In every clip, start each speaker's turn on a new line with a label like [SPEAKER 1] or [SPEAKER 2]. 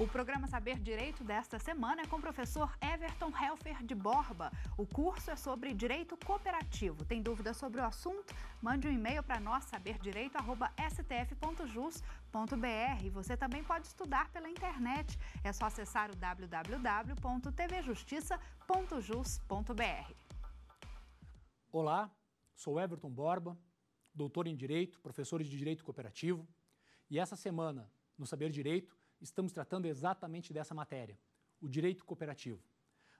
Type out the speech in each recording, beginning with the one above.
[SPEAKER 1] O programa Saber Direito desta semana é com o professor Everton Helfer de Borba. O curso é sobre direito cooperativo. Tem dúvidas sobre o assunto? Mande um e-mail para nós, saberdireito.stf.jus.br. Você também pode estudar pela internet. É só acessar o www.tvjustiça.jus.br. Olá, sou Everton Borba, doutor em Direito, professor de Direito Cooperativo. E essa semana, no Saber Direito, estamos tratando exatamente dessa matéria, o direito cooperativo.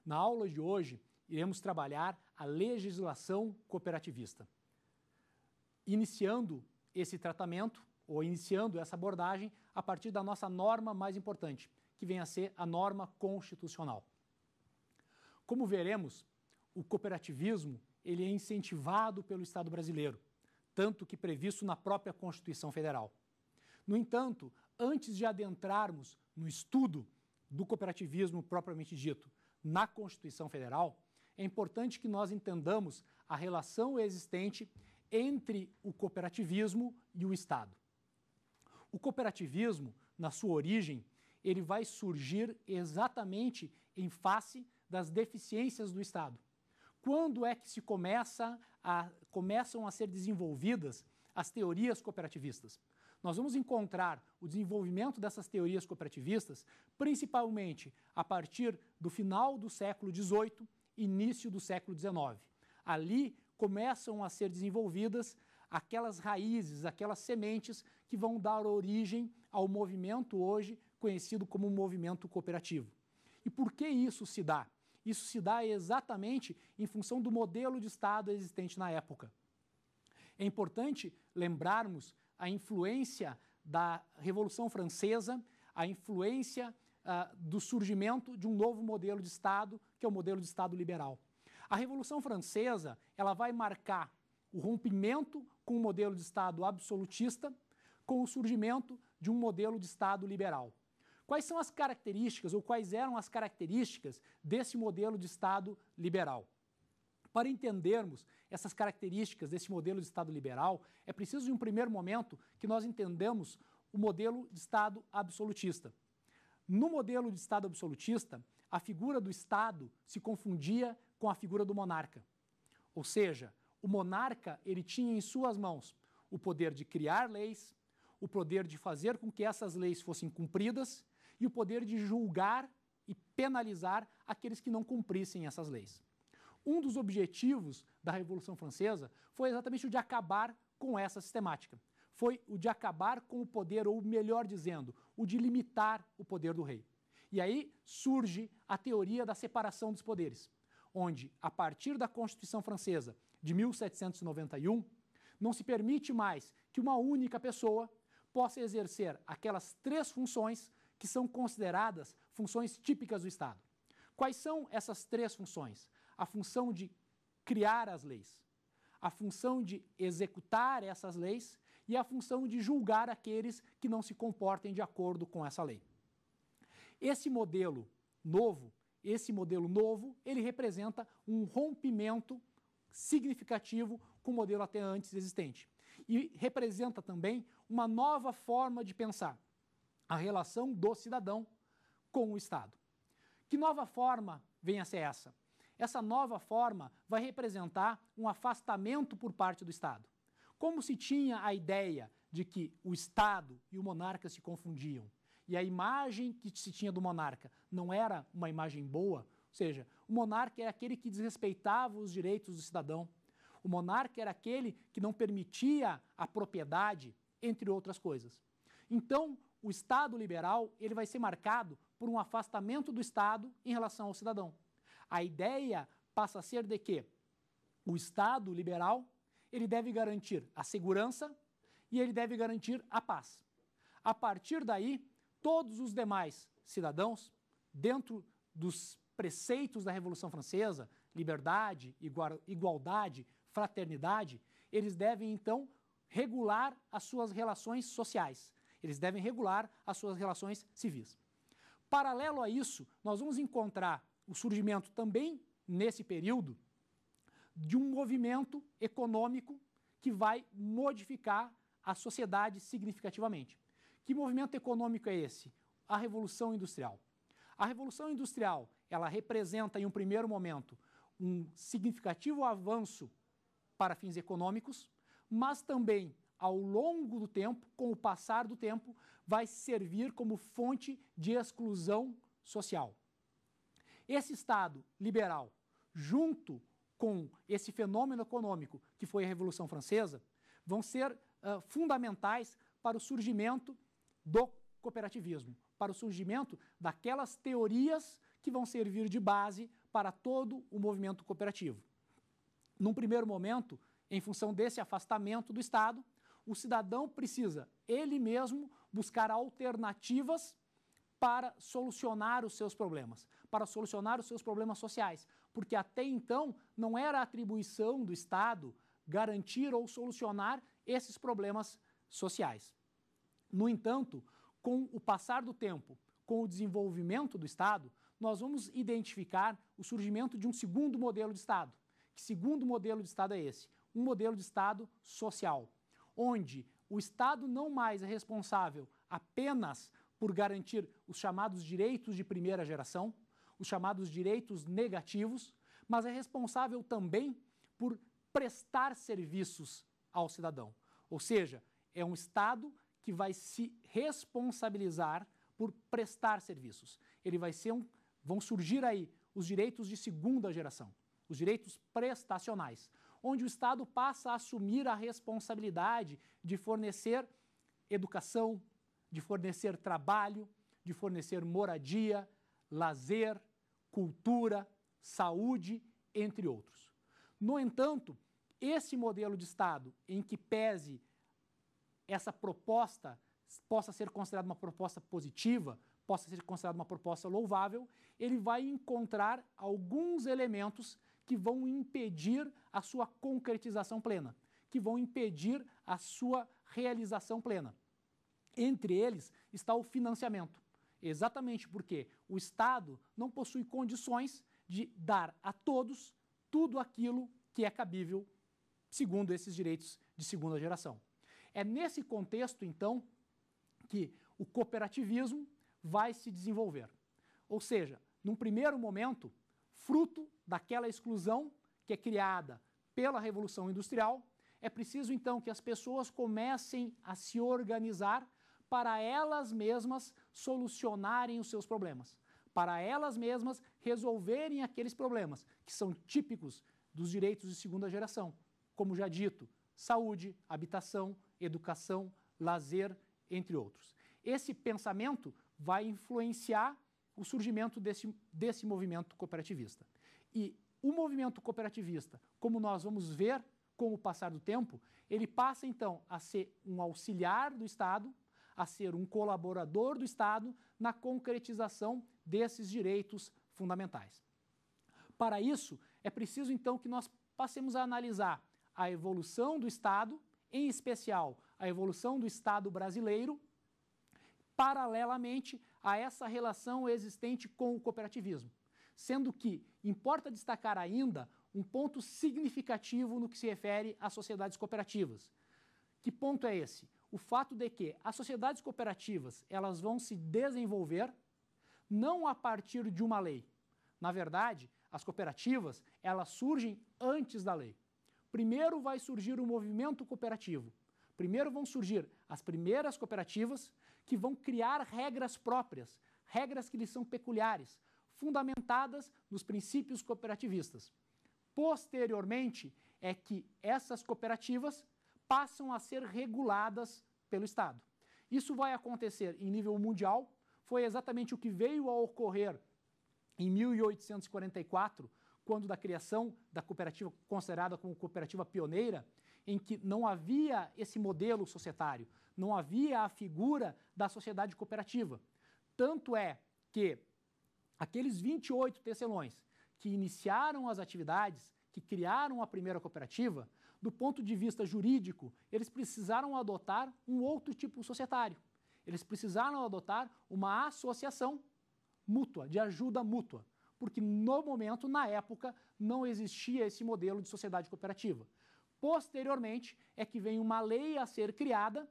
[SPEAKER 1] Na aula de hoje, iremos trabalhar a legislação cooperativista. Iniciando esse tratamento, ou iniciando essa abordagem, a partir da nossa norma mais importante, que vem a ser a norma constitucional. Como veremos, o cooperativismo ele é incentivado pelo Estado brasileiro, tanto que previsto na própria Constituição Federal. No entanto, antes de adentrarmos no estudo do cooperativismo propriamente dito na Constituição Federal, é importante que nós entendamos a relação existente entre o cooperativismo e o Estado. O cooperativismo, na sua origem, ele vai surgir exatamente em face das deficiências do Estado. Quando é que se começa a, começam a ser desenvolvidas as teorias cooperativistas? Nós vamos encontrar o desenvolvimento dessas teorias cooperativistas principalmente a partir do final do século XVIII, início do século XIX. Ali começam a ser desenvolvidas aquelas raízes, aquelas sementes que vão dar origem ao movimento hoje conhecido como movimento cooperativo. E por que isso se dá? Isso se dá exatamente em função do modelo de Estado existente na época. É importante lembrarmos a influência da Revolução Francesa, a influência uh, do surgimento de um novo modelo de Estado, que é o modelo de Estado liberal. A Revolução Francesa ela vai marcar o rompimento com o modelo de Estado absolutista, com o surgimento de um modelo de Estado liberal. Quais são as características ou quais eram as características desse modelo de Estado liberal? Para entendermos essas características desse modelo de Estado liberal, é preciso, em um primeiro momento, que nós entendamos o modelo de Estado absolutista. No modelo de Estado absolutista, a figura do Estado se confundia com a figura do monarca. Ou seja, o monarca ele tinha em suas mãos o poder de criar leis, o poder de fazer com que essas leis fossem cumpridas e o poder de julgar e penalizar aqueles que não cumprissem essas leis. Um dos objetivos da Revolução Francesa foi exatamente o de acabar com essa sistemática. Foi o de acabar com o poder, ou melhor dizendo, o de limitar o poder do rei. E aí surge a teoria da separação dos poderes, onde, a partir da Constituição Francesa de 1791, não se permite mais que uma única pessoa possa exercer aquelas três funções que são consideradas funções típicas do Estado. Quais são essas três funções? a função de criar as leis, a função de executar essas leis e a função de julgar aqueles que não se comportem de acordo com essa lei. Esse modelo novo, esse modelo novo, ele representa um rompimento significativo com o modelo até antes existente e representa também uma nova forma de pensar a relação do cidadão com o Estado. Que nova forma venha a ser essa? Essa nova forma vai representar um afastamento por parte do Estado. Como se tinha a ideia de que o Estado e o monarca se confundiam e a imagem que se tinha do monarca não era uma imagem boa, ou seja, o monarca era aquele que desrespeitava os direitos do cidadão, o monarca era aquele que não permitia a propriedade, entre outras coisas. Então, o Estado liberal ele vai ser marcado por um afastamento do Estado em relação ao cidadão. A ideia passa a ser de que o Estado liberal ele deve garantir a segurança e ele deve garantir a paz. A partir daí, todos os demais cidadãos, dentro dos preceitos da Revolução Francesa, liberdade, igualdade, fraternidade, eles devem então regular as suas relações sociais, eles devem regular as suas relações civis. Paralelo a isso, nós vamos encontrar o surgimento também, nesse período, de um movimento econômico que vai modificar a sociedade significativamente. Que movimento econômico é esse? A Revolução Industrial. A Revolução Industrial, ela representa em um primeiro momento um significativo avanço para fins econômicos, mas também ao longo do tempo, com o passar do tempo, vai servir como fonte de exclusão social. Esse Estado liberal, junto com esse fenômeno econômico que foi a Revolução Francesa, vão ser uh, fundamentais para o surgimento do cooperativismo, para o surgimento daquelas teorias que vão servir de base para todo o movimento cooperativo. Num primeiro momento, em função desse afastamento do Estado, o cidadão precisa ele mesmo buscar alternativas para solucionar os seus problemas, para solucionar os seus problemas sociais, porque até então não era atribuição do Estado garantir ou solucionar esses problemas sociais. No entanto, com o passar do tempo, com o desenvolvimento do Estado, nós vamos identificar o surgimento de um segundo modelo de Estado. Que segundo modelo de Estado é esse? Um modelo de Estado social, onde o Estado não mais é responsável apenas por garantir os chamados direitos de primeira geração, os chamados direitos negativos, mas é responsável também por prestar serviços ao cidadão. Ou seja, é um Estado que vai se responsabilizar por prestar serviços. Ele vai ser um, vão surgir aí os direitos de segunda geração, os direitos prestacionais, onde o Estado passa a assumir a responsabilidade de fornecer educação, de fornecer trabalho, de fornecer moradia, lazer, cultura, saúde, entre outros. No entanto, esse modelo de Estado em que pese essa proposta possa ser considerada uma proposta positiva, possa ser considerada uma proposta louvável, ele vai encontrar alguns elementos que vão impedir a sua concretização plena, que vão impedir a sua realização plena. Entre eles está o financiamento. Exatamente porque o Estado não possui condições de dar a todos tudo aquilo que é cabível segundo esses direitos de segunda geração. É nesse contexto, então, que o cooperativismo vai se desenvolver. Ou seja, num primeiro momento, fruto daquela exclusão que é criada pela Revolução Industrial, é preciso então que as pessoas comecem a se organizar para elas mesmas solucionarem os seus problemas, para elas mesmas resolverem aqueles problemas que são típicos dos direitos de segunda geração, como já dito, saúde, habitação, educação, lazer, entre outros. Esse pensamento vai influenciar o surgimento desse, desse movimento cooperativista. E o movimento cooperativista, como nós vamos ver com o passar do tempo, ele passa então a ser um auxiliar do Estado, a ser um colaborador do Estado na concretização desses direitos fundamentais. Para isso, é preciso então que nós passemos a analisar a evolução do Estado, em especial a evolução do Estado brasileiro, paralelamente a essa relação existente com o cooperativismo. Sendo que importa destacar ainda um ponto significativo no que se refere às sociedades cooperativas. Que ponto é esse? o fato de que as sociedades cooperativas elas vão se desenvolver não a partir de uma lei. Na verdade, as cooperativas elas surgem antes da lei. Primeiro vai surgir o movimento cooperativo. Primeiro vão surgir as primeiras cooperativas que vão criar regras próprias, regras que lhes são peculiares, fundamentadas nos princípios cooperativistas. Posteriormente, é que essas cooperativas passam a ser reguladas pelo Estado. Isso vai acontecer em nível mundial, foi exatamente o que veio a ocorrer em 1844, quando da criação da cooperativa considerada como cooperativa pioneira, em que não havia esse modelo societário, não havia a figura da sociedade cooperativa. Tanto é que aqueles 28 tecelões que iniciaram as atividades, que criaram a primeira cooperativa, do ponto de vista jurídico, eles precisaram adotar um outro tipo societário. Eles precisaram adotar uma associação mútua, de ajuda mútua, porque no momento, na época, não existia esse modelo de sociedade cooperativa. Posteriormente, é que vem uma lei a ser criada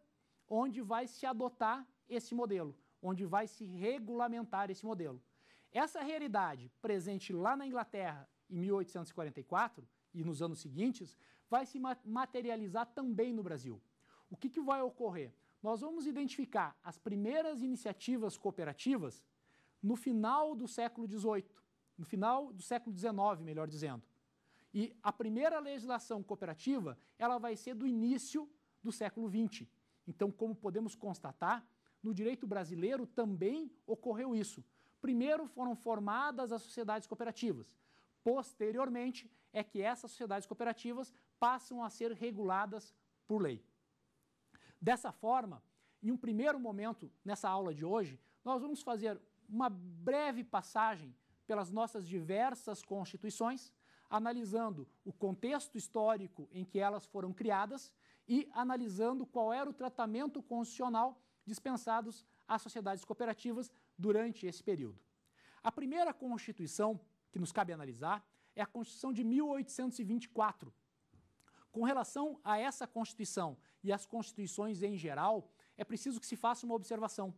[SPEAKER 1] onde vai se adotar esse modelo, onde vai se regulamentar esse modelo. Essa realidade presente lá na Inglaterra em 1844 e nos anos seguintes vai se materializar também no Brasil. O que, que vai ocorrer? Nós vamos identificar as primeiras iniciativas cooperativas no final do século XVIII, no final do século XIX, melhor dizendo. E a primeira legislação cooperativa, ela vai ser do início do século XX. Então, como podemos constatar, no direito brasileiro também ocorreu isso. Primeiro foram formadas as sociedades cooperativas. Posteriormente, é que essas sociedades cooperativas passam a ser reguladas por lei. Dessa forma, em um primeiro momento, nessa aula de hoje, nós vamos fazer uma breve passagem pelas nossas diversas constituições, analisando o contexto histórico em que elas foram criadas e analisando qual era o tratamento constitucional dispensados às sociedades cooperativas durante esse período. A primeira Constituição que nos cabe analisar é a Constituição de 1824. Com relação a essa Constituição e as Constituições em geral, é preciso que se faça uma observação.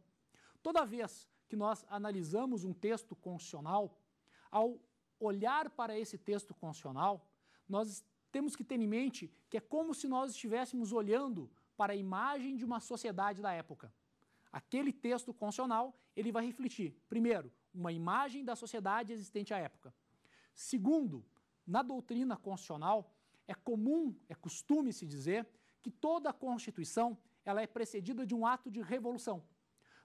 [SPEAKER 1] Toda vez que nós analisamos um texto constitucional, ao olhar para esse texto constitucional, nós temos que ter em mente que é como se nós estivéssemos olhando para a imagem de uma sociedade da época. Aquele texto constitucional, ele vai refletir, primeiro, uma imagem da sociedade existente à época. Segundo, na doutrina constitucional, é comum, é costume se dizer, que toda Constituição ela é precedida de um ato de revolução.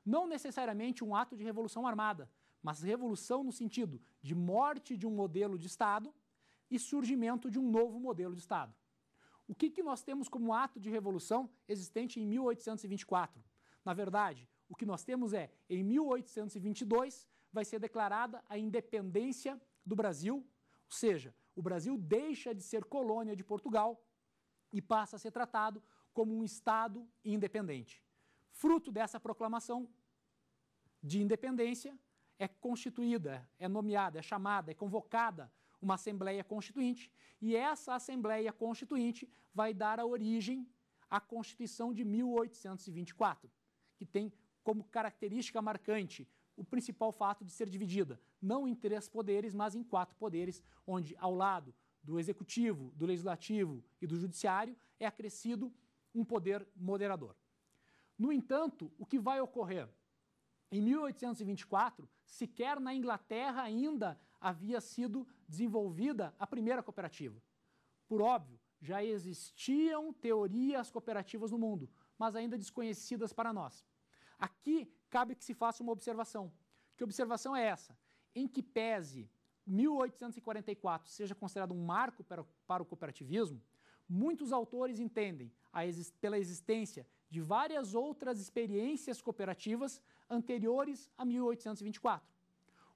[SPEAKER 1] Não necessariamente um ato de revolução armada, mas revolução no sentido de morte de um modelo de Estado e surgimento de um novo modelo de Estado. O que, que nós temos como ato de revolução existente em 1824? Na verdade, o que nós temos é, em 1822, vai ser declarada a independência do Brasil, ou seja, o Brasil deixa de ser colônia de Portugal e passa a ser tratado como um Estado independente. Fruto dessa proclamação de independência, é constituída, é nomeada, é chamada, é convocada uma Assembleia Constituinte, e essa Assembleia Constituinte vai dar a origem à Constituição de 1824, que tem como característica marcante o principal fato de ser dividida, não em três poderes, mas em quatro poderes, onde ao lado do executivo, do legislativo e do judiciário é acrescido um poder moderador. No entanto, o que vai ocorrer? Em 1824, sequer na Inglaterra ainda havia sido desenvolvida a primeira cooperativa. Por óbvio, já existiam teorias cooperativas no mundo, mas ainda desconhecidas para nós. Aqui cabe que se faça uma observação. Que observação é essa? Em que pese 1844 seja considerado um marco para, para o cooperativismo, muitos autores entendem exist pela existência de várias outras experiências cooperativas anteriores a 1824.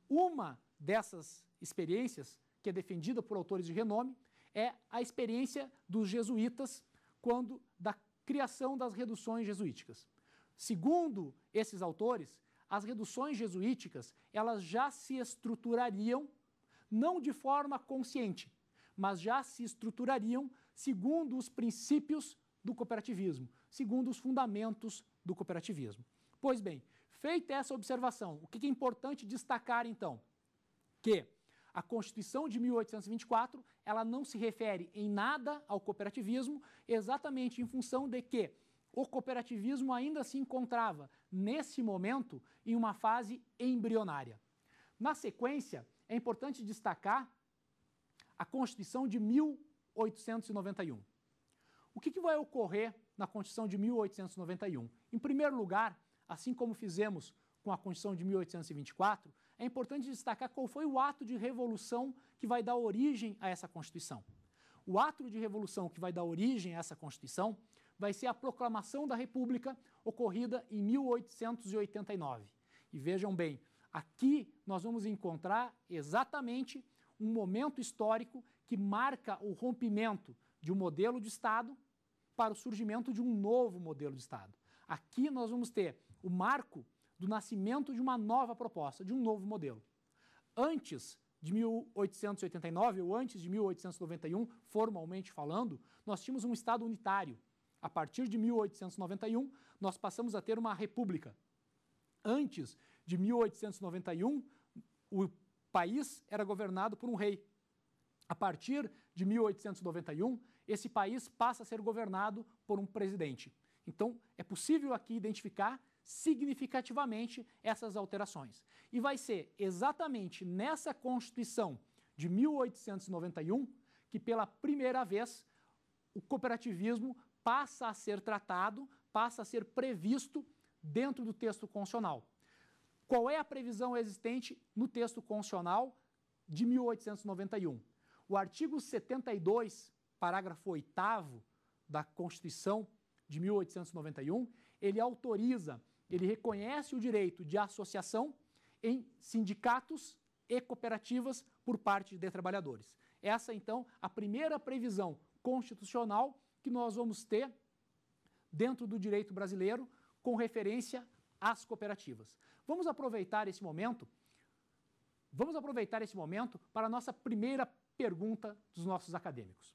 [SPEAKER 1] Uma dessas experiências, que é defendida por autores de renome, é a experiência dos jesuítas quando da criação das reduções jesuíticas. Segundo esses autores, as reduções jesuíticas, elas já se estruturariam não de forma consciente, mas já se estruturariam segundo os princípios do cooperativismo, segundo os fundamentos do cooperativismo. Pois bem, feita essa observação, o que é importante destacar então? Que a Constituição de 1824, ela não se refere em nada ao cooperativismo, exatamente em função de que o cooperativismo ainda se encontrava, nesse momento, em uma fase embrionária. Na sequência, é importante destacar a Constituição de 1891. O que, que vai ocorrer na Constituição de 1891? Em primeiro lugar, assim como fizemos com a Constituição de 1824, é importante destacar qual foi o ato de revolução que vai dar origem a essa Constituição. O ato de revolução que vai dar origem a essa Constituição vai ser a proclamação da República, ocorrida em 1889. E vejam bem, aqui nós vamos encontrar exatamente um momento histórico que marca o rompimento de um modelo de Estado para o surgimento de um novo modelo de Estado. Aqui nós vamos ter o marco do nascimento de uma nova proposta, de um novo modelo. Antes de 1889 ou antes de 1891, formalmente falando, nós tínhamos um Estado unitário, a partir de 1891, nós passamos a ter uma república. Antes de 1891, o país era governado por um rei. A partir de 1891, esse país passa a ser governado por um presidente. Então, é possível aqui identificar significativamente essas alterações. E vai ser exatamente nessa Constituição de 1891 que, pela primeira vez, o cooperativismo passa a ser tratado, passa a ser previsto dentro do texto constitucional. Qual é a previsão existente no texto constitucional de 1891? O artigo 72, parágrafo 8 da Constituição de 1891, ele autoriza, ele reconhece o direito de associação em sindicatos e cooperativas por parte de trabalhadores. Essa, então, a primeira previsão constitucional que nós vamos ter dentro do direito brasileiro com referência às cooperativas. Vamos aproveitar esse momento. Vamos aproveitar esse momento para a nossa primeira pergunta dos nossos acadêmicos.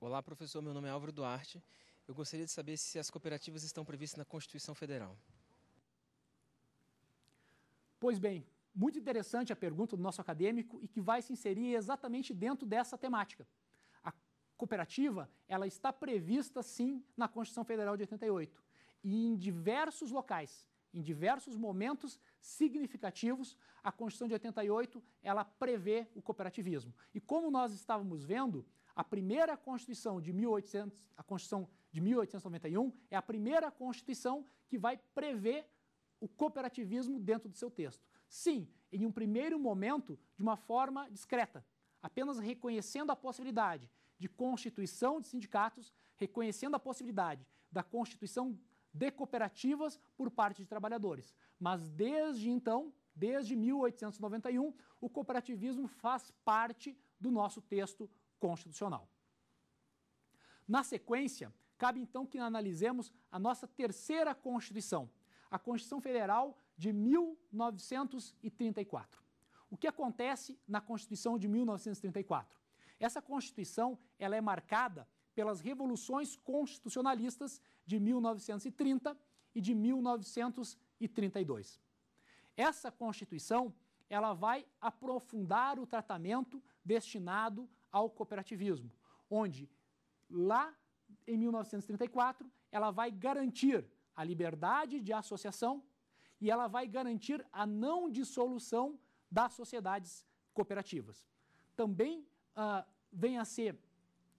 [SPEAKER 1] Olá, professor. Meu nome é Álvaro Duarte. Eu gostaria de saber se as cooperativas estão previstas na Constituição Federal. Pois bem, muito interessante a pergunta do nosso acadêmico e que vai se inserir exatamente dentro dessa temática cooperativa, ela está prevista sim na Constituição Federal de 88 e em diversos locais, em diversos momentos significativos, a Constituição de 88 ela prevê o cooperativismo. E como nós estávamos vendo, a primeira Constituição de 1800, a Constituição de 1891 é a primeira Constituição que vai prever o cooperativismo dentro do seu texto. Sim, em um primeiro momento, de uma forma discreta, apenas reconhecendo a possibilidade de constituição de sindicatos, reconhecendo a possibilidade da constituição de cooperativas por parte de trabalhadores. Mas desde então, desde 1891, o cooperativismo faz parte do nosso texto constitucional. Na sequência, cabe então que analisemos a nossa terceira Constituição, a Constituição Federal de 1934. O que acontece na Constituição de 1934? Essa Constituição ela é marcada pelas revoluções constitucionalistas de 1930 e de 1932. Essa Constituição ela vai aprofundar o tratamento destinado ao cooperativismo, onde lá em 1934 ela vai garantir a liberdade de associação e ela vai garantir a não dissolução das sociedades cooperativas. Também ah, vem venha a ser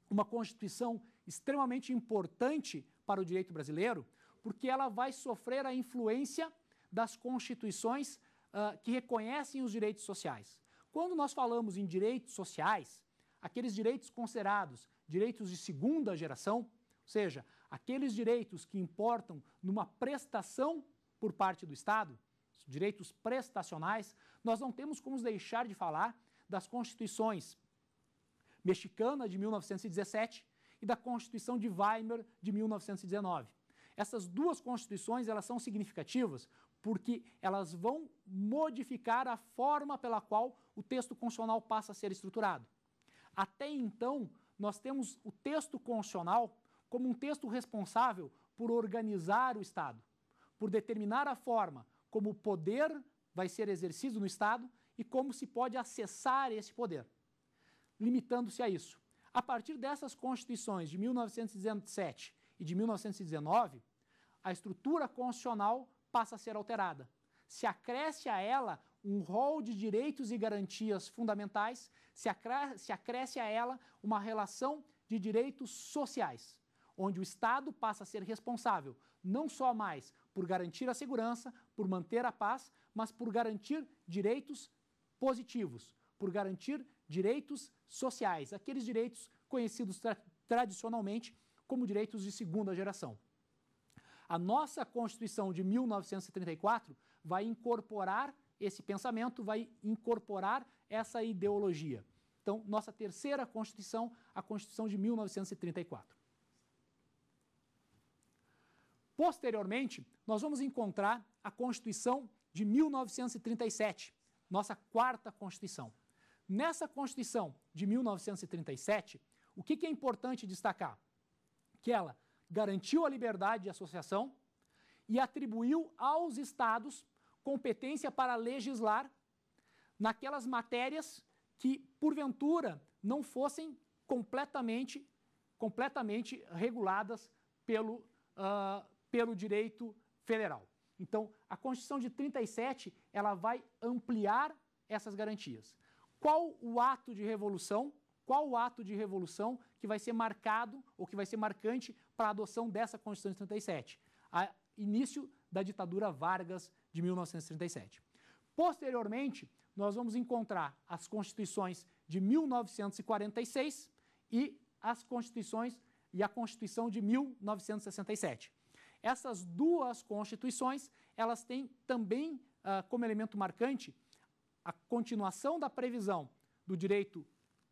[SPEAKER 1] uma Constituição extremamente importante para o direito brasileiro, porque ela vai sofrer a influência das constituições uh, que reconhecem os direitos sociais. Quando nós falamos em direitos sociais, aqueles direitos considerados direitos de segunda geração, ou seja, aqueles direitos que importam numa prestação por parte do Estado, direitos prestacionais, nós não temos como deixar de falar das constituições mexicana de 1917 e da Constituição de Weimar de 1919. Essas duas constituições elas são significativas porque elas vão modificar a forma pela qual o texto constitucional passa a ser estruturado. Até então, nós temos o texto constitucional como um texto responsável por organizar o Estado, por determinar a forma como o poder vai ser exercido no Estado e como se pode acessar esse poder limitando-se a isso. A partir dessas constituições de 1917 e de 1919, a estrutura constitucional passa a ser alterada. Se acresce a ela um rol de direitos e garantias fundamentais, se, se acresce a ela uma relação de direitos sociais, onde o Estado passa a ser responsável não só mais por garantir a segurança, por manter a paz, mas por garantir direitos positivos, por garantir direitos sociais, aqueles direitos conhecidos tra tradicionalmente como direitos de segunda geração. A nossa Constituição de 1934 vai incorporar esse pensamento, vai incorporar essa ideologia. Então, nossa terceira Constituição, a Constituição de 1934. Posteriormente, nós vamos encontrar a Constituição de 1937, nossa quarta Constituição. Nessa Constituição de 1937, o que, que é importante destacar? Que ela garantiu a liberdade de associação e atribuiu aos estados competência para legislar naquelas matérias que, porventura, não fossem completamente, completamente reguladas pelo, uh, pelo direito federal. Então, a Constituição de 37 ela vai ampliar essas garantias. Qual o ato de revolução? Qual o ato de revolução que vai ser marcado ou que vai ser marcante para a adoção dessa Constituição de 37? A início da ditadura Vargas de 1937. Posteriormente, nós vamos encontrar as constituições de 1946 e as constituições e a Constituição de 1967. Essas duas constituições, elas têm também ah, como elemento marcante a continuação da previsão do direito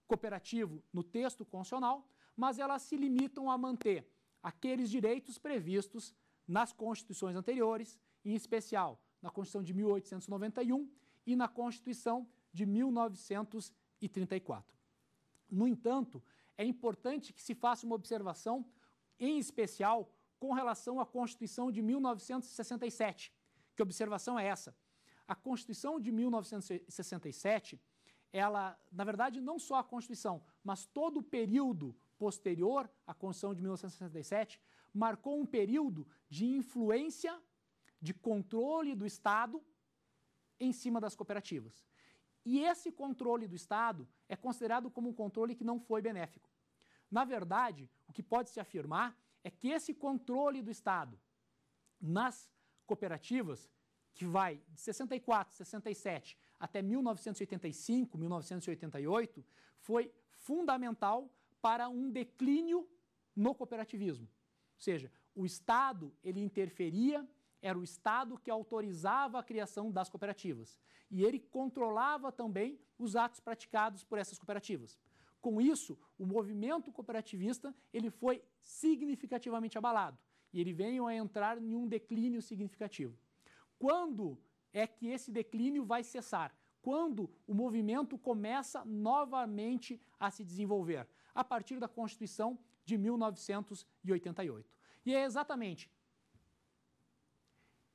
[SPEAKER 1] cooperativo no texto constitucional, mas elas se limitam a manter aqueles direitos previstos nas constituições anteriores, em especial na Constituição de 1891 e na Constituição de 1934. No entanto, é importante que se faça uma observação, em especial com relação à Constituição de 1967. Que observação é essa? A Constituição de 1967, ela, na verdade, não só a Constituição, mas todo o período posterior à Constituição de 1967, marcou um período de influência, de controle do Estado em cima das cooperativas. E esse controle do Estado é considerado como um controle que não foi benéfico. Na verdade, o que pode se afirmar é que esse controle do Estado nas cooperativas que vai de 64, 67 até 1985, 1988, foi fundamental para um declínio no cooperativismo. Ou seja, o Estado ele interferia, era o Estado que autorizava a criação das cooperativas e ele controlava também os atos praticados por essas cooperativas. Com isso, o movimento cooperativista ele foi significativamente abalado e ele veio a entrar em um declínio significativo. Quando é que esse declínio vai cessar? Quando o movimento começa novamente a se desenvolver? A partir da Constituição de 1988. E é exatamente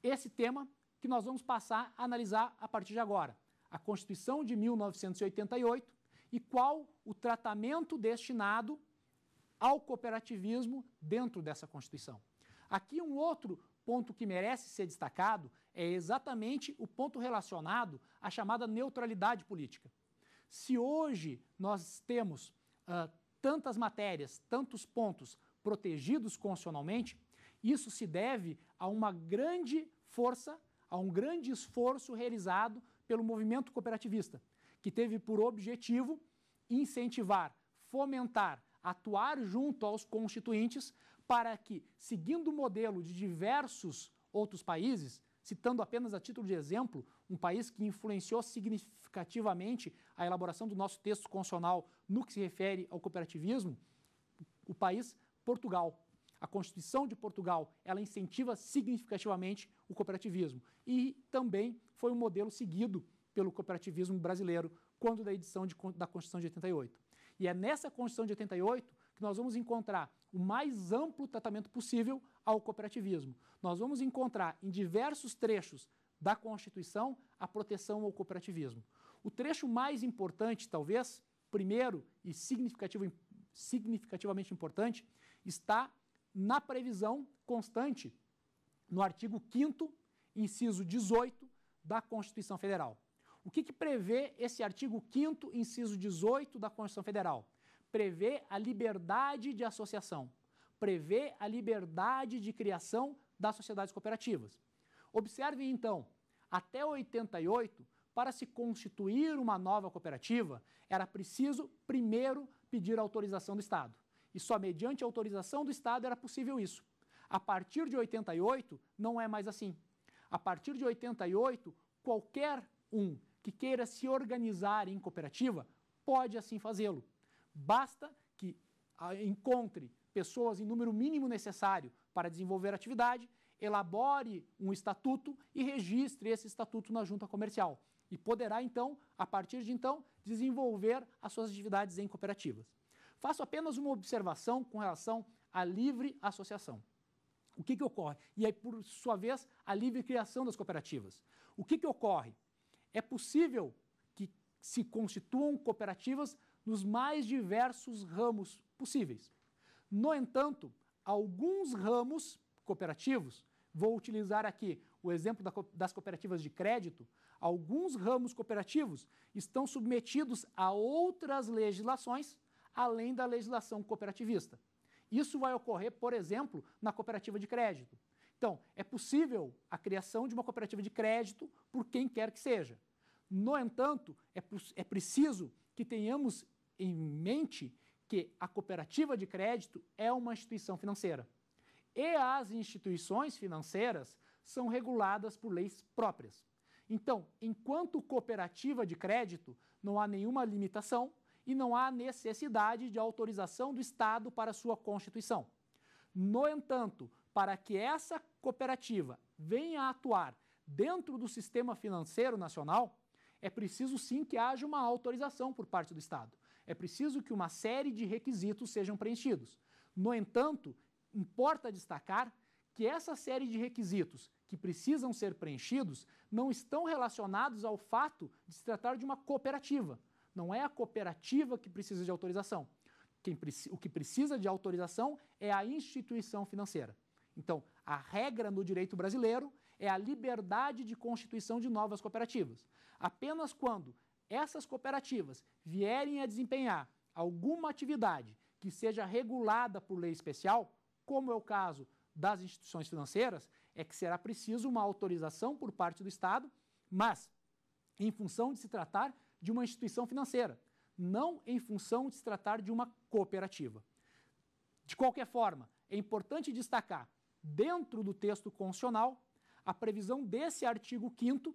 [SPEAKER 1] esse tema que nós vamos passar a analisar a partir de agora. A Constituição de 1988 e qual o tratamento destinado ao cooperativismo dentro dessa Constituição. Aqui um outro ponto que merece ser destacado é exatamente o ponto relacionado à chamada neutralidade política. Se hoje nós temos uh, tantas matérias, tantos pontos protegidos constitucionalmente, isso se deve a uma grande força, a um grande esforço realizado pelo movimento cooperativista, que teve por objetivo incentivar, fomentar, atuar junto aos constituintes para que, seguindo o modelo de diversos outros países, citando apenas a título de exemplo, um país que influenciou significativamente a elaboração do nosso texto constitucional no que se refere ao cooperativismo, o país Portugal. A Constituição de Portugal, ela incentiva significativamente o cooperativismo e também foi um modelo seguido pelo cooperativismo brasileiro quando da edição de, da Constituição de 88. E é nessa Constituição de 88 que nós vamos encontrar o mais amplo tratamento possível ao cooperativismo. Nós vamos encontrar em diversos trechos da Constituição a proteção ao cooperativismo. O trecho mais importante, talvez, primeiro e significativo, significativamente importante, está na previsão constante no artigo 5 inciso 18 da Constituição Federal. O que, que prevê esse artigo 5 inciso 18 da Constituição Federal? Prevê a liberdade de associação prevê a liberdade de criação das sociedades cooperativas. Observe então, até 88, para se constituir uma nova cooperativa, era preciso primeiro pedir autorização do Estado. E só mediante autorização do Estado era possível isso. A partir de 88, não é mais assim. A partir de 88, qualquer um que queira se organizar em cooperativa pode assim fazê-lo. Basta que encontre pessoas em número mínimo necessário para desenvolver a atividade, elabore um estatuto e registre esse estatuto na junta comercial. E poderá, então, a partir de então, desenvolver as suas atividades em cooperativas. Faço apenas uma observação com relação à livre associação. O que, que ocorre? E aí, por sua vez, a livre criação das cooperativas. O que, que ocorre? É possível que se constituam cooperativas nos mais diversos ramos possíveis. No entanto, alguns ramos cooperativos, vou utilizar aqui o exemplo das cooperativas de crédito, alguns ramos cooperativos estão submetidos a outras legislações além da legislação cooperativista. Isso vai ocorrer, por exemplo, na cooperativa de crédito. Então, é possível a criação de uma cooperativa de crédito por quem quer que seja. No entanto, é, é preciso que tenhamos em mente que a cooperativa de crédito é uma instituição financeira. E as instituições financeiras são reguladas por leis próprias. Então, enquanto cooperativa de crédito, não há nenhuma limitação e não há necessidade de autorização do Estado para sua constituição. No entanto, para que essa cooperativa venha a atuar dentro do sistema financeiro nacional, é preciso sim que haja uma autorização por parte do Estado é preciso que uma série de requisitos sejam preenchidos. No entanto, importa destacar que essa série de requisitos que precisam ser preenchidos não estão relacionados ao fato de se tratar de uma cooperativa. Não é a cooperativa que precisa de autorização. Quem, o que precisa de autorização é a instituição financeira. Então, a regra no direito brasileiro é a liberdade de constituição de novas cooperativas. Apenas quando essas cooperativas vierem a desempenhar alguma atividade que seja regulada por lei especial, como é o caso das instituições financeiras, é que será preciso uma autorização por parte do Estado, mas em função de se tratar de uma instituição financeira, não em função de se tratar de uma cooperativa. De qualquer forma, é importante destacar, dentro do texto constitucional, a previsão desse artigo 5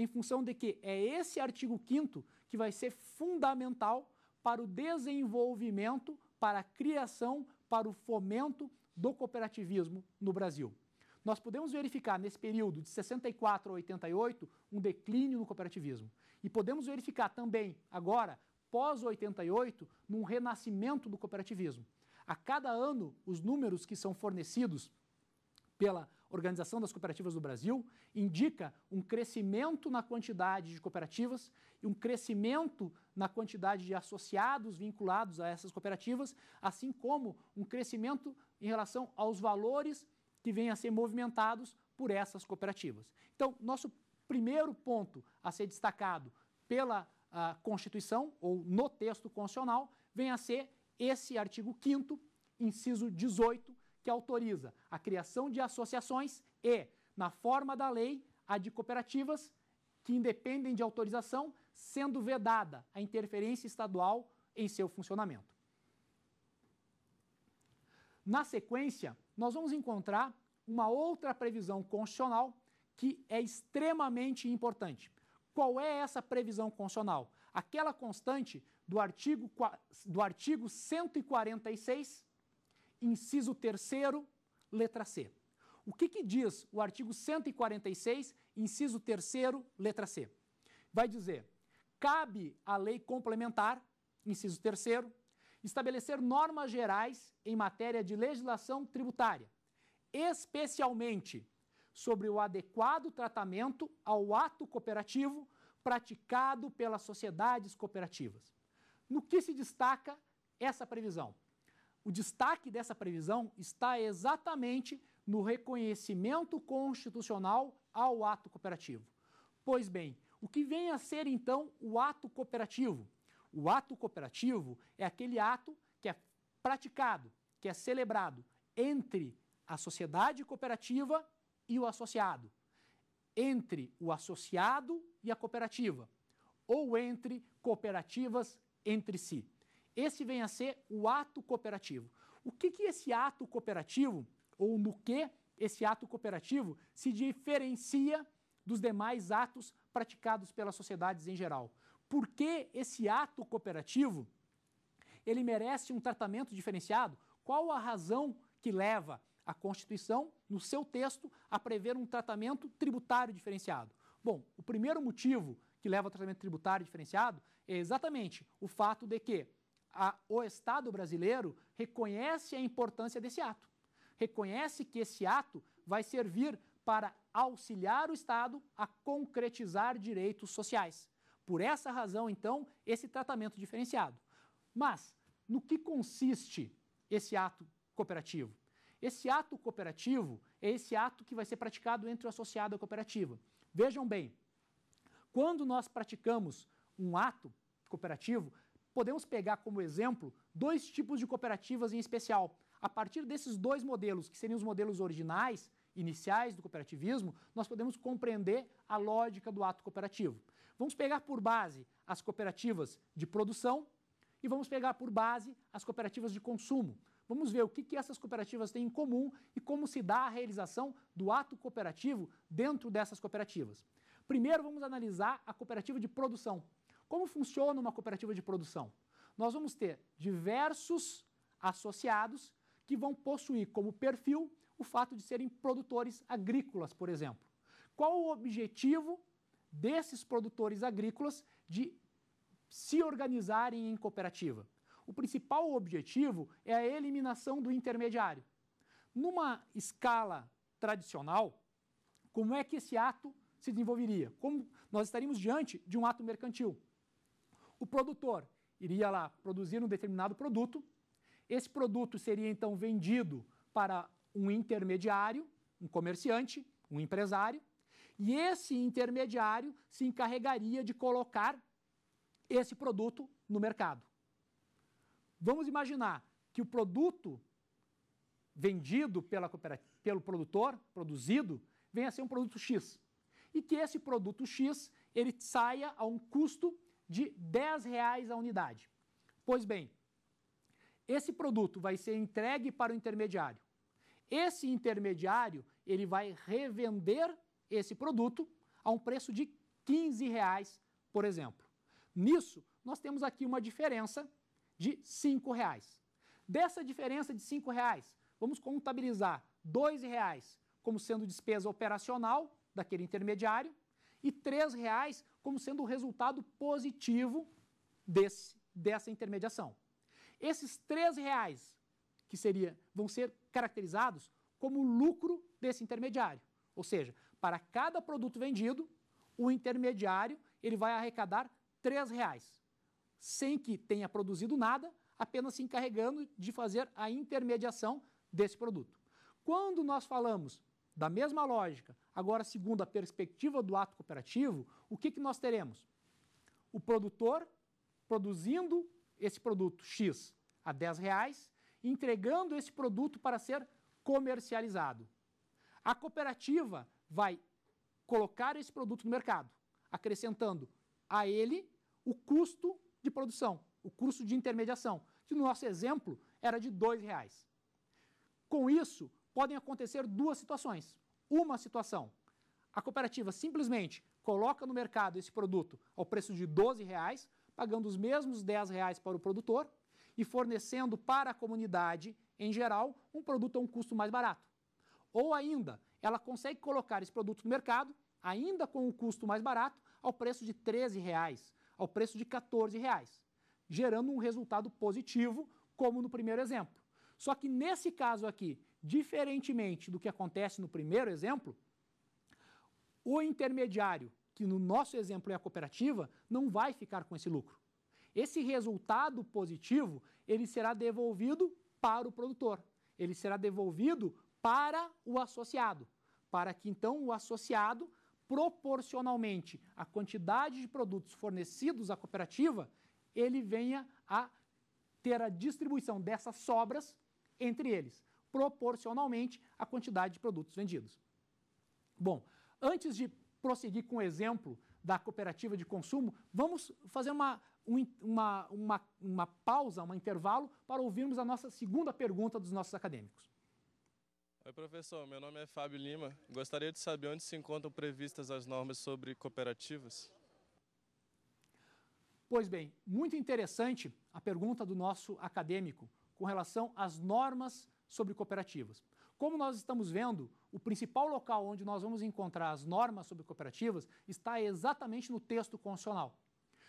[SPEAKER 1] em função de que é esse artigo 5 que vai ser fundamental para o desenvolvimento, para a criação, para o fomento do cooperativismo no Brasil. Nós podemos verificar nesse período de 64 a 88 um declínio no cooperativismo. E podemos verificar também agora, pós 88, num renascimento do cooperativismo. A cada ano, os números que são fornecidos pela Organização das Cooperativas do Brasil, indica um crescimento na quantidade de cooperativas e um crescimento na quantidade de associados vinculados a essas cooperativas, assim como um crescimento em relação aos valores que vêm a ser movimentados por essas cooperativas. Então, nosso primeiro ponto a ser destacado pela ah, Constituição ou no texto constitucional vem a ser esse artigo 5 inciso 18, que autoriza a criação de associações e, na forma da lei, a de cooperativas que independem de autorização, sendo vedada a interferência estadual em seu funcionamento. Na sequência, nós vamos encontrar uma outra previsão constitucional que é extremamente importante. Qual é essa previsão constitucional? Aquela constante do artigo, do artigo 146 inciso 3, letra C. O que, que diz o artigo 146, inciso 3, letra C? Vai dizer: cabe à lei complementar, inciso 3, estabelecer normas gerais em matéria de legislação tributária, especialmente sobre o adequado tratamento ao ato cooperativo praticado pelas sociedades cooperativas. No que se destaca essa previsão? O destaque dessa previsão está exatamente no reconhecimento constitucional ao ato cooperativo. Pois bem, o que vem a ser então o ato cooperativo? O ato cooperativo é aquele ato que é praticado, que é celebrado entre a sociedade cooperativa e o associado, entre o associado e a cooperativa, ou entre cooperativas entre si. Esse vem a ser o ato cooperativo. O que, que esse ato cooperativo, ou no que esse ato cooperativo se diferencia dos demais atos praticados pelas sociedades em geral? Por que esse ato cooperativo ele merece um tratamento diferenciado? Qual a razão que leva a Constituição, no seu texto, a prever um tratamento tributário diferenciado? Bom, o primeiro motivo que leva ao tratamento tributário diferenciado é exatamente o fato de que a, o Estado brasileiro reconhece a importância desse ato, reconhece que esse ato vai servir para auxiliar o Estado a concretizar direitos sociais. Por essa razão, então, esse tratamento diferenciado. Mas, no que consiste esse ato cooperativo? Esse ato cooperativo é esse ato que vai ser praticado entre o associado a cooperativa. Vejam bem, quando nós praticamos um ato cooperativo, podemos pegar como exemplo dois tipos de cooperativas em especial. A partir desses dois modelos, que seriam os modelos originais, iniciais do cooperativismo, nós podemos compreender a lógica do ato cooperativo. Vamos pegar por base as cooperativas de produção e vamos pegar por base as cooperativas de consumo. Vamos ver o que, que essas cooperativas têm em comum e como se dá a realização do ato cooperativo dentro dessas cooperativas. Primeiro, vamos analisar a cooperativa de produção. Como funciona uma cooperativa de produção? Nós vamos ter diversos associados que vão possuir como perfil o fato de serem produtores agrícolas, por exemplo. Qual o objetivo desses produtores agrícolas de se organizarem em cooperativa? O principal objetivo é a eliminação do intermediário. Numa escala tradicional, como é que esse ato se desenvolveria? Como nós estaríamos diante de um ato mercantil? O produtor iria lá produzir um determinado produto, esse produto seria então vendido para um intermediário, um comerciante, um empresário, e esse intermediário se encarregaria de colocar esse produto no mercado. Vamos imaginar que o produto vendido pela pelo produtor, produzido, venha a ser um produto X. E que esse produto X ele saia a um custo de 10 reais a unidade. Pois bem, esse produto vai ser entregue para o intermediário. Esse intermediário ele vai revender esse produto a um preço de 15 reais, por exemplo. Nisso, nós temos aqui uma diferença de 5 reais. Dessa diferença de 5 reais, vamos contabilizar 2 reais como sendo despesa operacional daquele intermediário e 3 reais como sendo o resultado positivo desse, dessa intermediação. Esses três reais que seria, vão ser caracterizados como lucro desse intermediário. Ou seja, para cada produto vendido, o intermediário ele vai arrecadar três reais, sem que tenha produzido nada, apenas se encarregando de fazer a intermediação desse produto. Quando nós falamos da mesma lógica, agora, segundo a perspectiva do ato cooperativo, o que, que nós teremos? O produtor produzindo esse produto X a 10 reais, entregando esse produto para ser comercializado. A cooperativa vai colocar esse produto no mercado, acrescentando a ele o custo de produção, o custo de intermediação, que no nosso exemplo era de R$ reais. Com isso, podem acontecer duas situações. Uma situação, a cooperativa simplesmente coloca no mercado esse produto ao preço de 12 reais, pagando os mesmos 10 reais para o produtor e fornecendo para a comunidade, em geral, um produto a um custo mais barato. Ou ainda, ela consegue colocar esse produto no mercado, ainda com um custo mais barato, ao preço de 13 reais, ao preço de 14 reais, gerando um resultado positivo, como no primeiro exemplo. Só que nesse caso aqui, Diferentemente do que acontece no primeiro exemplo, o intermediário, que no nosso exemplo é a cooperativa, não vai ficar com esse lucro. Esse resultado positivo, ele será devolvido para o produtor. Ele será devolvido para o associado, para que então o associado, proporcionalmente à quantidade de produtos fornecidos à cooperativa, ele venha a ter a distribuição dessas sobras entre eles proporcionalmente à quantidade de produtos vendidos. Bom, antes de prosseguir com o exemplo da cooperativa de consumo, vamos fazer uma, uma, uma, uma pausa, um intervalo, para ouvirmos a nossa segunda pergunta dos nossos acadêmicos. Oi, professor. Meu nome é Fábio Lima. Gostaria de saber onde se encontram previstas as normas sobre cooperativas. Pois bem, muito interessante a pergunta do nosso acadêmico com relação às normas sobre cooperativas. Como nós estamos vendo, o principal local onde nós vamos encontrar as normas sobre cooperativas está exatamente no texto constitucional.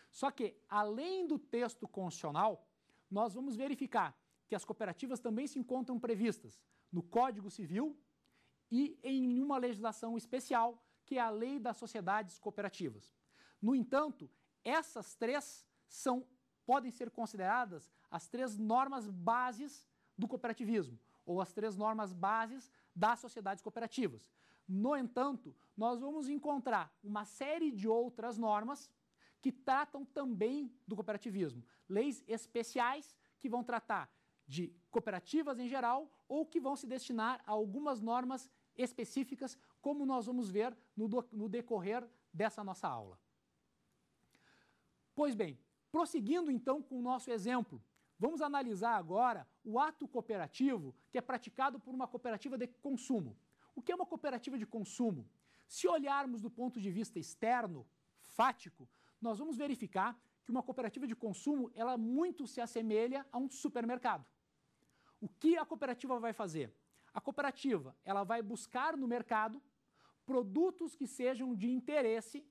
[SPEAKER 1] Só que, além do texto constitucional, nós vamos verificar que as cooperativas também se encontram previstas no Código Civil e em uma legislação especial, que é a Lei das Sociedades Cooperativas. No entanto, essas três são podem ser consideradas as três normas bases do cooperativismo, ou as três normas bases das sociedades cooperativas. No entanto, nós vamos encontrar uma série de outras normas que tratam também do cooperativismo, leis especiais que vão tratar de cooperativas em geral ou que vão se destinar a algumas normas específicas, como nós vamos ver no, do, no decorrer dessa nossa aula. Pois bem, prosseguindo então com o nosso exemplo Vamos analisar agora o ato cooperativo que é praticado por uma cooperativa de consumo. O que é uma cooperativa de consumo? Se olharmos do ponto de vista externo, fático, nós vamos verificar que uma cooperativa de consumo ela muito se assemelha a um supermercado. O que a cooperativa vai fazer? A cooperativa ela vai buscar no mercado produtos que sejam de interesse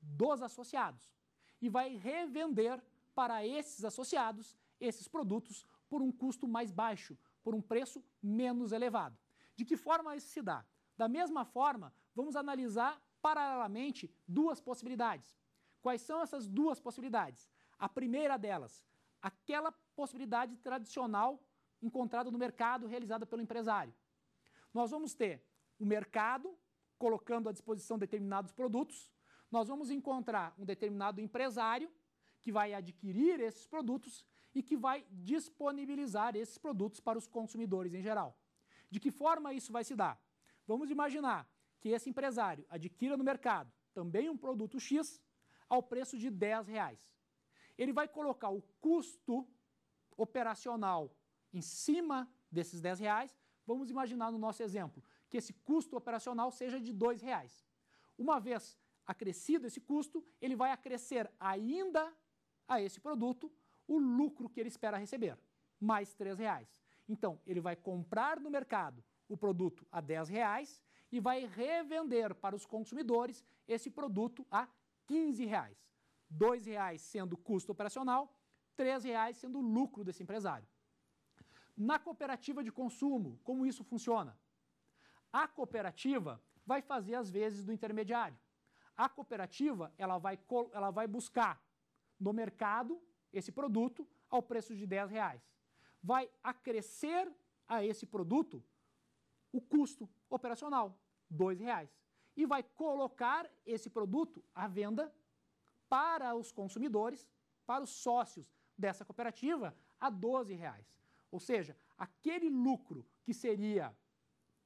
[SPEAKER 1] dos associados e vai revender para esses associados esses produtos por um custo mais baixo, por um preço menos elevado. De que forma isso se dá? Da mesma forma, vamos analisar paralelamente duas possibilidades. Quais são essas duas possibilidades? A primeira delas, aquela possibilidade tradicional encontrada no mercado, realizada pelo empresário. Nós vamos ter o mercado colocando à disposição determinados produtos, nós vamos encontrar um determinado empresário que vai adquirir esses produtos e que vai disponibilizar esses produtos para os consumidores em geral. De que forma isso vai se dar? Vamos imaginar que esse empresário adquira no mercado também um produto X ao preço de 10 reais. Ele vai colocar o custo operacional em cima desses 10 reais. Vamos imaginar no nosso exemplo que esse custo operacional seja de 2 reais. Uma vez acrescido esse custo, ele vai acrescer ainda a esse produto o lucro que ele espera receber, mais R$ reais. Então, ele vai comprar no mercado o produto a R$ reais e vai revender para os consumidores esse produto a R$ reais. R$ reais sendo custo operacional, R$ reais sendo lucro desse empresário. Na cooperativa de consumo, como isso funciona? A cooperativa vai fazer as vezes do intermediário. A cooperativa ela vai, ela vai buscar no mercado esse produto ao preço de 10 reais. Vai acrescer a esse produto o custo operacional, 2 reais. E vai colocar esse produto à venda para os consumidores, para os sócios dessa cooperativa, a 12 reais. Ou seja, aquele lucro que seria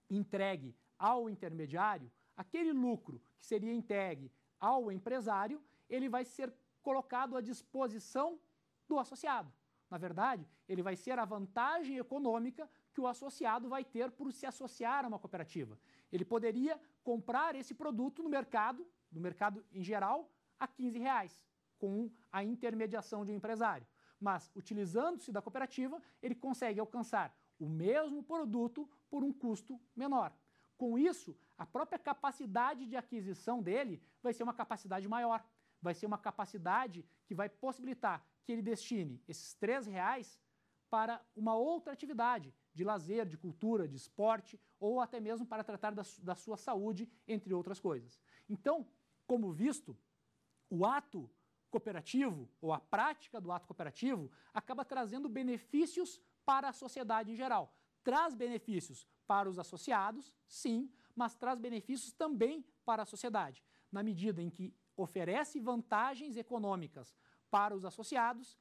[SPEAKER 1] entregue ao intermediário, aquele lucro que seria entregue ao empresário, ele vai ser colocado à disposição do associado. Na verdade, ele vai ser a vantagem econômica que o associado vai ter por se associar a uma cooperativa. Ele poderia comprar esse produto no mercado, no mercado em geral, a 15 reais, com a intermediação de um empresário. Mas, utilizando-se da cooperativa, ele consegue alcançar o mesmo produto por um custo menor. Com isso, a própria capacidade de aquisição dele vai ser uma capacidade maior vai ser uma capacidade que vai possibilitar que ele destine esses três reais para uma outra atividade de lazer, de cultura, de esporte ou até mesmo para tratar da, da sua saúde, entre outras coisas. Então, como visto, o ato cooperativo ou a prática do ato cooperativo acaba trazendo benefícios para a sociedade em geral. Traz benefícios para os associados, sim, mas traz benefícios também para a sociedade, na medida em que oferece vantagens econômicas para os associados,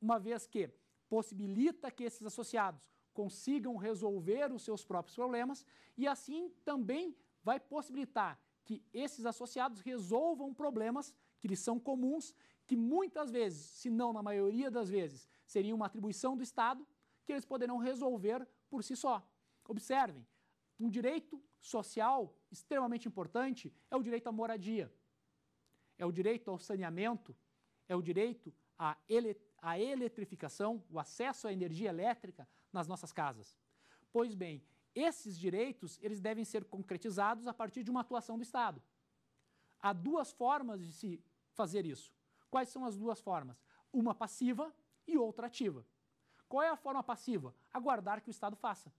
[SPEAKER 1] uma vez que possibilita que esses associados consigam resolver os seus próprios problemas e assim também vai possibilitar que esses associados resolvam problemas que lhes são comuns, que muitas vezes, se não na maioria das vezes, seria uma atribuição do Estado, que eles poderão resolver por si só. Observem, um direito social extremamente importante é o direito à moradia. É o direito ao saneamento, é o direito à, ele, à eletrificação, o acesso à energia elétrica nas nossas casas. Pois bem, esses direitos eles devem ser concretizados a partir de uma atuação do Estado. Há duas formas de se fazer isso. Quais são as duas formas? Uma passiva e outra ativa. Qual é a forma passiva? Aguardar que o Estado faça.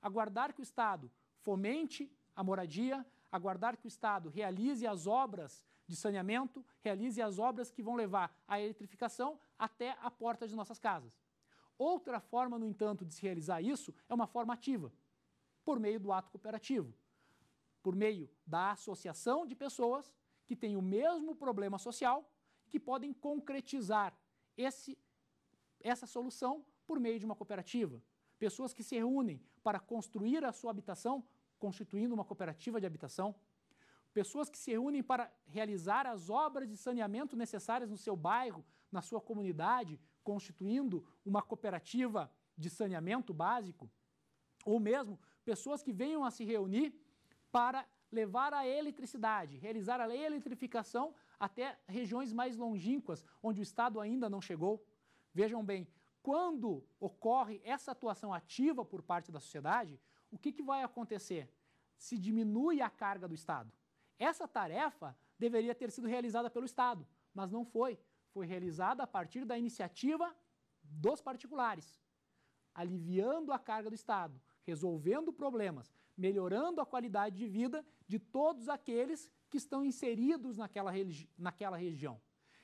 [SPEAKER 1] Aguardar que o Estado fomente a moradia, aguardar que o Estado realize as obras de saneamento, realize as obras que vão levar a eletrificação até a porta de nossas casas. Outra forma, no entanto, de se realizar isso é uma forma ativa, por meio do ato cooperativo, por meio da associação de pessoas que têm o mesmo problema social e que podem concretizar esse, essa solução por meio de uma cooperativa. Pessoas que se reúnem para construir a sua habitação, constituindo uma cooperativa de habitação pessoas que se reúnem para realizar as obras de saneamento necessárias no seu bairro, na sua comunidade, constituindo uma cooperativa de saneamento básico, ou mesmo pessoas que venham a se reunir para levar a eletricidade, realizar a eletrificação até regiões mais longínquas, onde o Estado ainda não chegou. Vejam bem, quando ocorre essa atuação ativa por parte da sociedade, o que, que vai acontecer? Se diminui a carga do Estado essa tarefa deveria ter sido realizada pelo Estado, mas não foi. Foi realizada a partir da iniciativa dos particulares, aliviando a carga do Estado, resolvendo problemas, melhorando a qualidade de vida de todos aqueles que estão inseridos naquela, naquela região.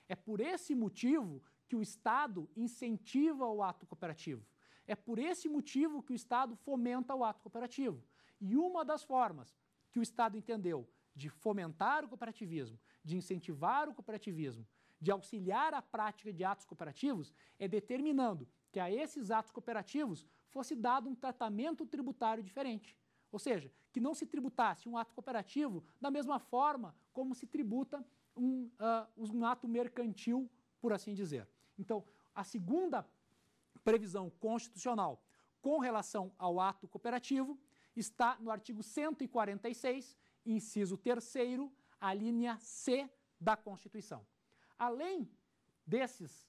[SPEAKER 1] É por esse motivo que o Estado incentiva o ato cooperativo. É por esse motivo que o Estado fomenta o ato cooperativo. E uma das formas que o Estado entendeu de fomentar o cooperativismo, de incentivar o cooperativismo, de auxiliar a prática de atos cooperativos, é determinando que a esses atos cooperativos fosse dado um tratamento tributário diferente. Ou seja, que não se tributasse um ato cooperativo da mesma forma como se tributa um, uh, um ato mercantil, por assim dizer. Então, a segunda previsão constitucional com relação ao ato cooperativo está no artigo 146, inciso 3, a linha C da Constituição. Além desses,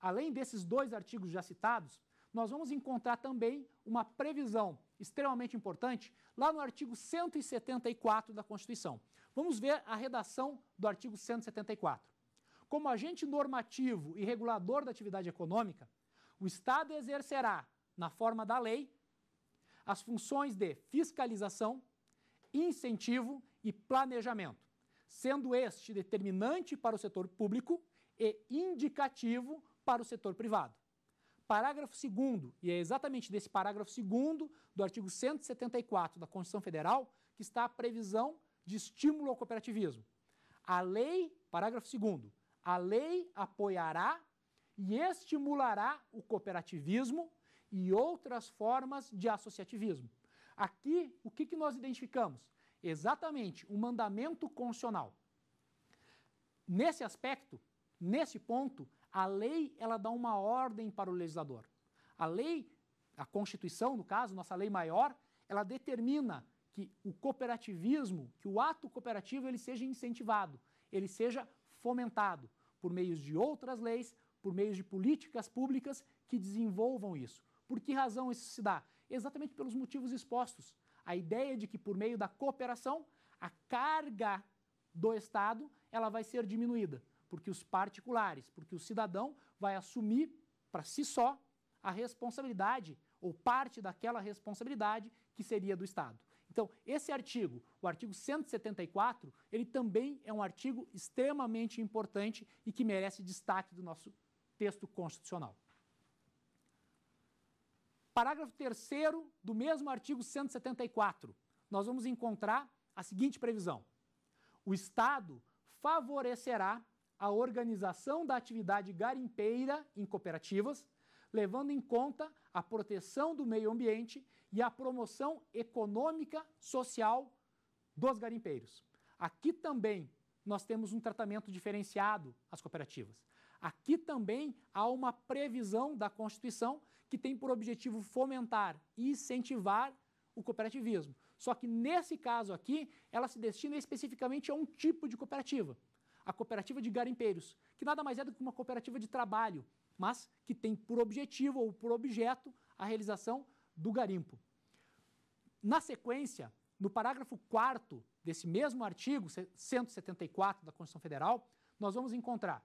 [SPEAKER 1] além desses dois artigos já citados, nós vamos encontrar também uma previsão extremamente importante lá no artigo 174 da Constituição. Vamos ver a redação do artigo 174. Como agente normativo e regulador da atividade econômica, o Estado exercerá, na forma da lei, as funções de fiscalização, incentivo e planejamento, sendo este determinante para o setor público e indicativo para o setor privado. Parágrafo 2 e é exatamente desse parágrafo 2 do artigo 174 da Constituição Federal que está a previsão de estímulo ao cooperativismo. A lei, parágrafo 2 a lei apoiará e estimulará o cooperativismo e outras formas de associativismo, Aqui, o que, que nós identificamos? Exatamente, um mandamento constitucional. Nesse aspecto, nesse ponto, a lei ela dá uma ordem para o legislador. A lei, a Constituição, no caso, nossa lei maior, ela determina que o cooperativismo, que o ato cooperativo ele seja incentivado, ele seja fomentado por meios de outras leis, por meios de políticas públicas que desenvolvam isso. Por que razão isso se dá? exatamente pelos motivos expostos. A ideia de que por meio da cooperação a carga do Estado ela vai ser diminuída, porque os particulares, porque o cidadão vai assumir para si só a responsabilidade ou parte daquela responsabilidade que seria do Estado. Então, esse artigo, o artigo 174, ele também é um artigo extremamente importante e que merece destaque do nosso texto constitucional. Parágrafo 3 do mesmo artigo 174, nós vamos encontrar a seguinte previsão: o Estado favorecerá a organização da atividade garimpeira em cooperativas, levando em conta a proteção do meio ambiente e a promoção econômica social dos garimpeiros. Aqui também nós temos um tratamento diferenciado às cooperativas. Aqui também há uma previsão da Constituição que tem por objetivo fomentar e incentivar o cooperativismo. Só que nesse caso aqui, ela se destina especificamente a um tipo de cooperativa, a cooperativa de garimpeiros, que nada mais é do que uma cooperativa de trabalho, mas que tem por objetivo ou por objeto a realização do garimpo. Na sequência, no parágrafo 4 desse mesmo artigo 174 da Constituição Federal, nós vamos encontrar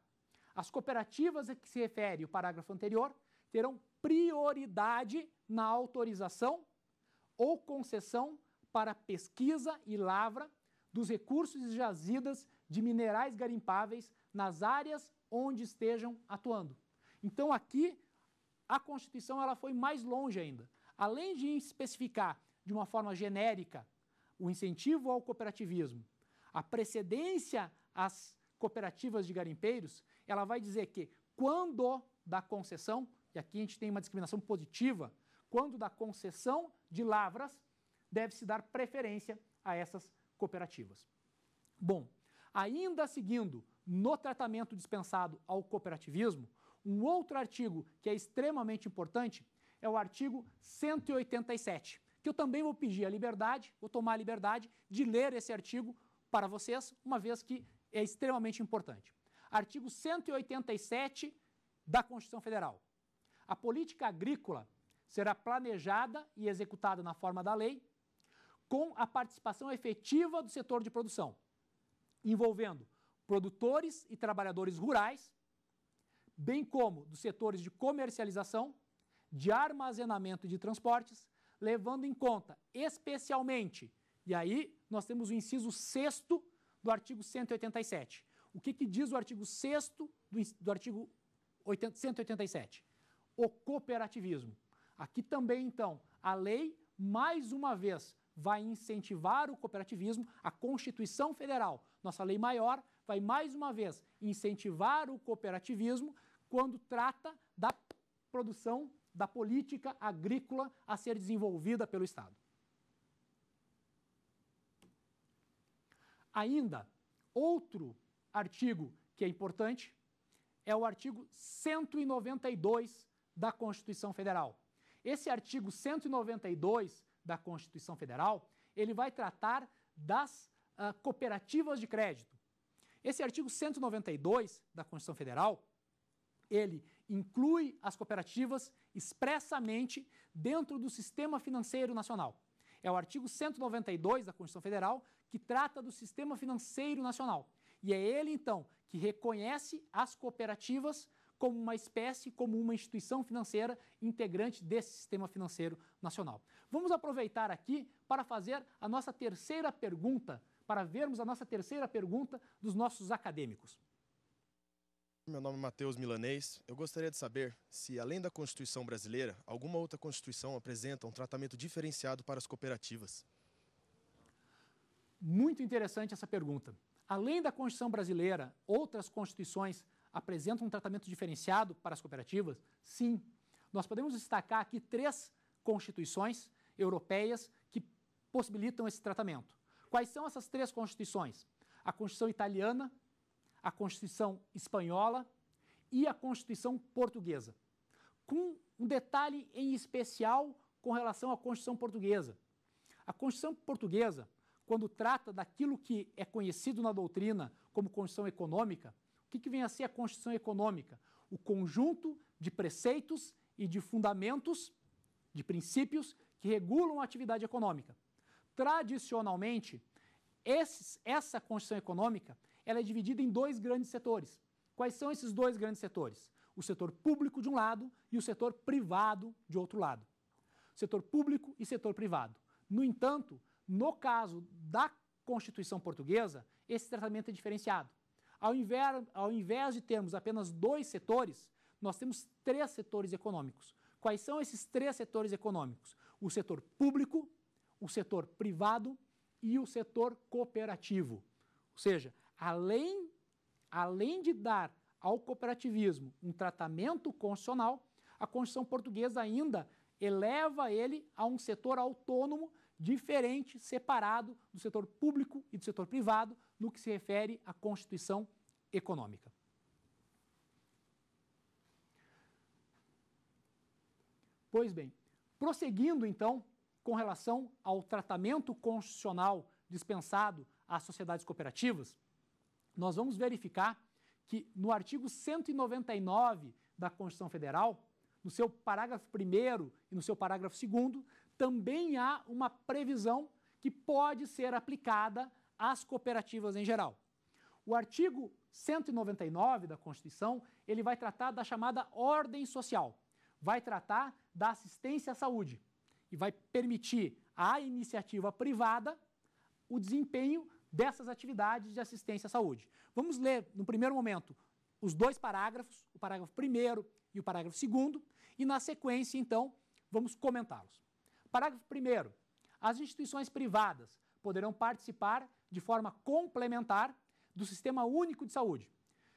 [SPEAKER 1] as cooperativas a que se refere o parágrafo anterior terão prioridade na autorização ou concessão para pesquisa e lavra dos recursos e jazidas de minerais garimpáveis nas áreas onde estejam atuando. Então aqui a Constituição ela foi mais longe ainda. Além de especificar de uma forma genérica o incentivo ao cooperativismo, a precedência às cooperativas de garimpeiros, ela vai dizer que quando da concessão, e aqui a gente tem uma discriminação positiva, quando da concessão de lavras, deve-se dar preferência a essas cooperativas. Bom, ainda seguindo no tratamento dispensado ao cooperativismo, um outro artigo que é extremamente importante é o artigo 187, que eu também vou pedir a liberdade, vou tomar a liberdade de ler esse artigo para vocês, uma vez que é extremamente importante. Artigo 187 da Constituição Federal. A política agrícola será planejada e executada na forma da lei, com a participação efetiva do setor de produção, envolvendo produtores e trabalhadores rurais, bem como dos setores de comercialização, de armazenamento e de transportes, levando em conta especialmente, e aí nós temos o inciso 6 do artigo 187, o que, que diz o artigo 6 do, do artigo 80, 187? O cooperativismo. Aqui também, então, a lei, mais uma vez, vai incentivar o cooperativismo, a Constituição Federal, nossa lei maior, vai mais uma vez incentivar o cooperativismo quando trata da produção da política agrícola a ser desenvolvida pelo Estado. Ainda, outro artigo que é importante é o artigo 192 da Constituição Federal. Esse artigo 192 da Constituição Federal, ele vai tratar das uh, cooperativas de crédito. Esse artigo 192 da Constituição Federal, ele inclui as cooperativas expressamente dentro do sistema financeiro nacional. É o artigo 192 da Constituição Federal que trata do sistema financeiro nacional. E é ele, então, que reconhece as cooperativas como uma espécie, como uma instituição financeira integrante desse sistema financeiro nacional. Vamos aproveitar aqui para fazer a nossa terceira pergunta, para vermos a nossa terceira pergunta dos nossos acadêmicos. Meu nome é Matheus Milanês. Eu gostaria de saber se, além da Constituição brasileira, alguma outra Constituição apresenta um tratamento diferenciado para as cooperativas. Muito interessante essa pergunta. Além da Constituição brasileira, outras constituições apresentam um tratamento diferenciado para as cooperativas? Sim. Nós podemos destacar aqui três constituições europeias que possibilitam esse tratamento. Quais são essas três constituições? A Constituição italiana, a Constituição espanhola e a Constituição portuguesa. Com um detalhe em especial com relação à Constituição portuguesa. A Constituição portuguesa quando trata daquilo que é conhecido na doutrina como Constituição Econômica, o que, que vem a ser a Constituição Econômica? O conjunto de preceitos e de fundamentos, de princípios, que regulam a atividade econômica. Tradicionalmente, esses, essa Constituição Econômica ela é dividida em dois grandes setores. Quais são esses dois grandes setores? O setor público de um lado e o setor privado de outro lado. Setor público e setor privado. No entanto, no caso da Constituição portuguesa, esse tratamento é diferenciado. Ao invés, ao invés de termos apenas dois setores, nós temos três setores econômicos. Quais são esses três setores econômicos? O setor público, o setor privado e o setor cooperativo. Ou seja, além, além de dar ao cooperativismo um tratamento constitucional, a Constituição portuguesa ainda eleva ele a um setor autônomo diferente, separado do setor público e do setor privado no que se refere à constituição econômica. Pois bem, prosseguindo então com relação ao tratamento constitucional dispensado às sociedades cooperativas, nós vamos verificar que no artigo 199 da Constituição Federal, no seu parágrafo 1 e no seu parágrafo 2, também há uma previsão que pode ser aplicada às cooperativas em geral. O artigo 199 da Constituição, ele vai tratar da chamada ordem social, vai tratar da assistência à saúde e vai permitir à iniciativa privada o desempenho dessas atividades de assistência à saúde. Vamos ler, no primeiro momento, os dois parágrafos, o parágrafo primeiro e o parágrafo segundo, e na sequência, então, vamos comentá-los. Parágrafo 1. As instituições privadas poderão participar de forma complementar do Sistema Único de Saúde,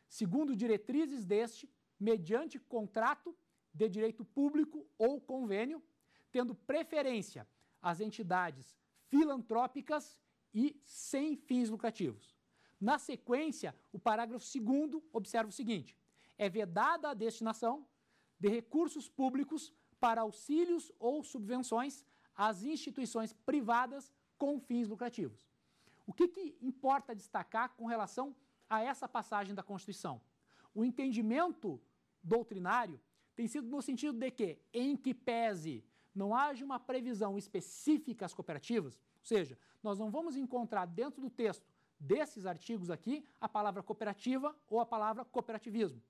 [SPEAKER 1] segundo diretrizes deste, mediante contrato de direito público ou convênio, tendo preferência às entidades filantrópicas e sem fins lucrativos. Na sequência, o parágrafo 2 observa o seguinte: é vedada a destinação de recursos públicos para auxílios ou subvenções às instituições privadas com fins lucrativos. O que, que importa destacar com relação a essa passagem da Constituição? O entendimento doutrinário tem sido no sentido de que, em que pese não haja uma previsão específica às cooperativas, ou seja, nós não vamos encontrar dentro do texto desses artigos aqui a palavra cooperativa ou a palavra cooperativismo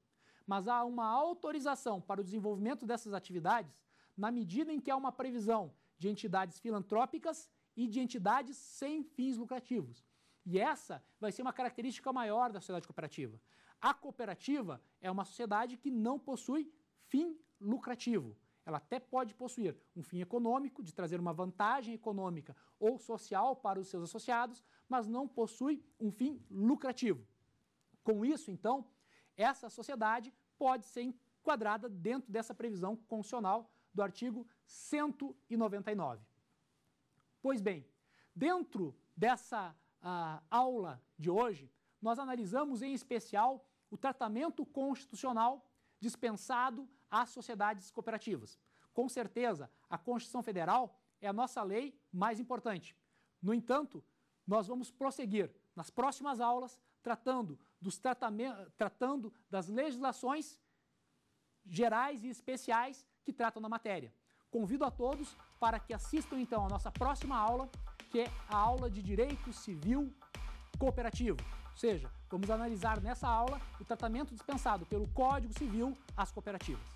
[SPEAKER 1] mas há uma autorização para o desenvolvimento dessas atividades na medida em que há uma previsão de entidades filantrópicas e de entidades sem fins lucrativos. E essa vai ser uma característica maior da sociedade cooperativa. A cooperativa é uma sociedade que não possui fim lucrativo. Ela até pode possuir um fim econômico, de trazer uma vantagem econômica ou social para os seus associados, mas não possui um fim lucrativo. Com isso, então, essa sociedade pode ser enquadrada dentro dessa previsão constitucional do artigo 199. Pois bem, dentro dessa uh, aula de hoje, nós analisamos em especial o tratamento constitucional dispensado às sociedades cooperativas. Com certeza, a Constituição Federal é a nossa lei mais importante. No entanto, nós vamos prosseguir nas próximas aulas tratando dos tratando das legislações gerais e especiais que tratam da matéria. Convido a todos para que assistam então a nossa próxima aula, que é a aula de Direito Civil Cooperativo. Ou seja, vamos analisar nessa aula o tratamento dispensado pelo Código Civil às cooperativas.